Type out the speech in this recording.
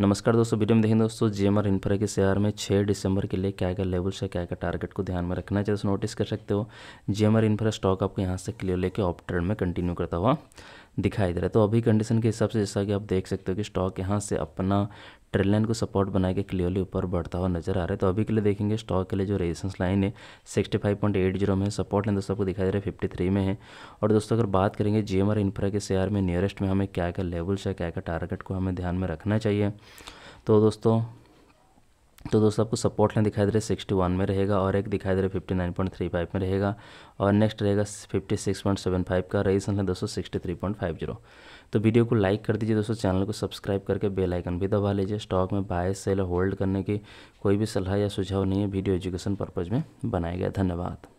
नमस्कार दोस्तों वीडियो में देखें दोस्तों जी एम आर इन्फ्रा के शेयर में 6 दिसंबर के लिए क्या क्या लेवल्स है क्या क्या टारगेट को ध्यान में रखना चाहिए नोटिस कर सकते हो G M R Infra stock आपको यहाँ से क्लियर लेके ऑप ट्रेड में कंटिन्यू करता हुआ दिखाई दे रहा है तो अभी कंडीशन के हिसाब से जैसा कि आप देख सकते हो कि स्टॉक यहाँ से अपना ट्रेड लाइन को सपोर्ट बना के क्लियरली ऊपर बढ़ता हुआ नजर आ रहा है तो अभी के लिए देखेंगे स्टॉक के लिए जो रेजिस्टेंस लाइन है sixty five point eight zero में सपोर्ट लाइन दोस्तों आपको दिखाई दे रहा है फिफ्टी थ्री में है और दोस्तों अगर बात करेंगे जी एम आर इन्फ्रा के शेयर में नियरेस्ट में हमें क्या क्या लेवल्स है क्या क्या टारगेट को हमें ध्यान में रखना चाहिए तो दोस्तों तो दोस्तों आपको सपोर्ट लाइन दिखाई दे रहा है सिक्सटी वन में रहेगा और एक दिखाई दे रहा है fifty nine point three five में रहेगा और नेक्स्ट रहेगा fifty six point seven five का रही है दोस्तों sixty three point five zero तो वीडियो को लाइक कर दीजिए दोस्तों चैनल को सब्सक्राइब करके बेल आइकन भी दबा लीजिए स्टॉक में बाय सेल होल्ड करने की कोई भी सलाह या सुझाव नहीं है वीडियो एजुकेशन पर्पज़ में बनाया गया धन्यवाद